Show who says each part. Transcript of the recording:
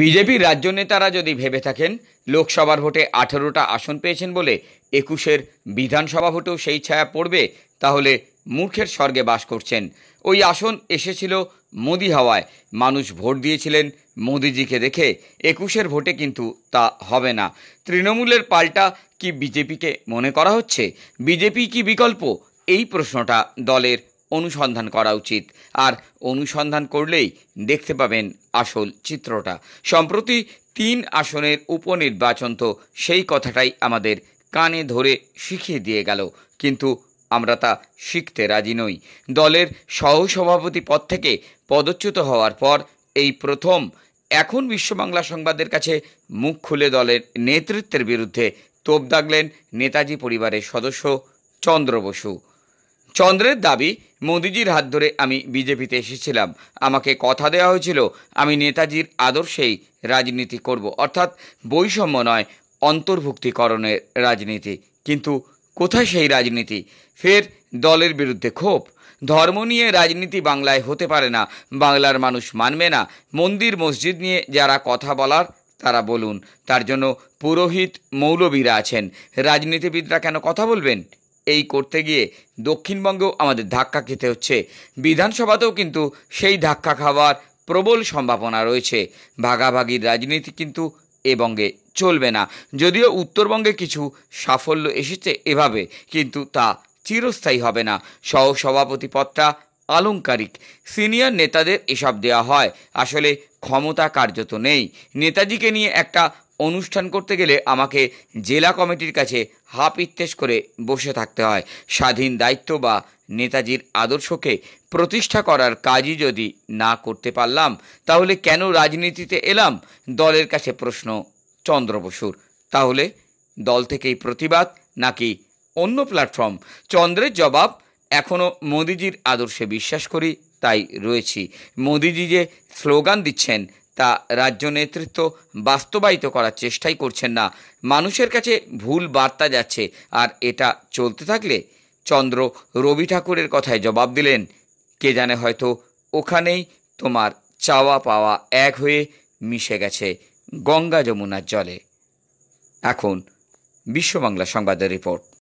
Speaker 1: BJP রাজ্য নেতারা যদি ভেবে থাকেন লোকসভার ভোটে আঠেরোটা আসন পেয়েছেন বলে একুশের বিধানসভা ভোটেও সেই ছায়া পড়বে তাহলে মূর্খের স্বর্গে বাস করছেন ওই আসন এসেছিল মোদি হাওয়ায় মানুষ ভোট দিয়েছিলেন মোদিজিকে দেখে একুশের ভোটে কিন্তু তা হবে না তৃণমূলের পাল্টা কি বিজেপিকে মনে করা হচ্ছে বিজেপি কি বিকল্প এই প্রশ্নটা দলের অনুসন্ধান করা উচিত আর অনুসন্ধান করলেই দেখতে পাবেন আসল চিত্রটা সম্প্রতি তিন আসনের উপনির্বাচন তো সেই কথাটাই আমাদের কানে ধরে শিখিয়ে দিয়ে গেল কিন্তু আমরা তা শিখতে রাজি নই দলের সহসভাপতি পদ থেকে পদচ্যুত হওয়ার পর এই প্রথম এখন বিশ্ববাংলা সংবাদের কাছে মুখ খুলে দলের নেতৃত্বের বিরুদ্ধে তোপ দাগলেন নেতাজি পরিবারের সদস্য চন্দ্র বসু চন্দ্রের দাবি মোদিজির হাত ধরে আমি বিজেপিতে এসেছিলাম আমাকে কথা দেওয়া হয়েছিল আমি নেতাজির আদর্শেই রাজনীতি করব অর্থাৎ বৈষম্য নয় অন্তর্ভুক্তিকরণের রাজনীতি কিন্তু কোথায় সেই রাজনীতি ফের দলের বিরুদ্ধে ক্ষোভ ধর্ম নিয়ে রাজনীতি বাংলায় হতে পারে না বাংলার মানুষ মানবে না মন্দির মসজিদ নিয়ে যারা কথা বলার তারা বলুন তার জন্য পুরোহিত মৌলবীরা আছেন রাজনীতিবিদরা কেন কথা বলবেন এই করতে গিয়ে দক্ষিণবঙ্গেও আমাদের ধাক্কা খেতে হচ্ছে বিধানসভাতেও কিন্তু সেই ধাক্কা খাওয়ার প্রবল সম্ভাবনা রয়েছে ভাগাভাগির রাজনীতি কিন্তু এ বঙ্গে চলবে না যদিও উত্তরবঙ্গে কিছু সাফল্য এসেছে এভাবে কিন্তু তা চিরস্থায়ী হবে না সহসভাপতি পদটা আলংকারিক সিনিয়র নেতাদের এসব দেওয়া হয় আসলে ক্ষমতা কার্যত নেই নেতাজিকে নিয়ে একটা অনুষ্ঠান করতে গেলে আমাকে জেলা কমিটির কাছে হাফ হাপিত্তেশ করে বসে থাকতে হয় স্বাধীন দায়িত্ব বা নেতাজির আদর্শকে প্রতিষ্ঠা করার কাজই যদি না করতে পারলাম তাহলে কেন রাজনীতিতে এলাম দলের কাছে প্রশ্ন চন্দ্র বসুর তাহলে দল থেকেই প্রতিবাদ নাকি অন্য প্ল্যাটফর্ম চন্দ্রের জবাব এখনও মোদিজির আদর্শে বিশ্বাস করি তাই রয়েছি মোদিজি যে স্লোগান দিচ্ছেন তা রাজ্য নেতৃত্ব বাস্তবায়িত করার চেষ্টাই করছেন না মানুষের কাছে ভুল বার্তা যাচ্ছে আর এটা চলতে থাকলে চন্দ্র রবি ঠাকুরের কথায় জবাব দিলেন কে জানে হয়তো ওখানেই তোমার চাওয়া পাওয়া এক হয়ে মিশে গেছে গঙ্গা যমুনার জলে এখন বিশ্ববাংলা সংবাদের রিপোর্ট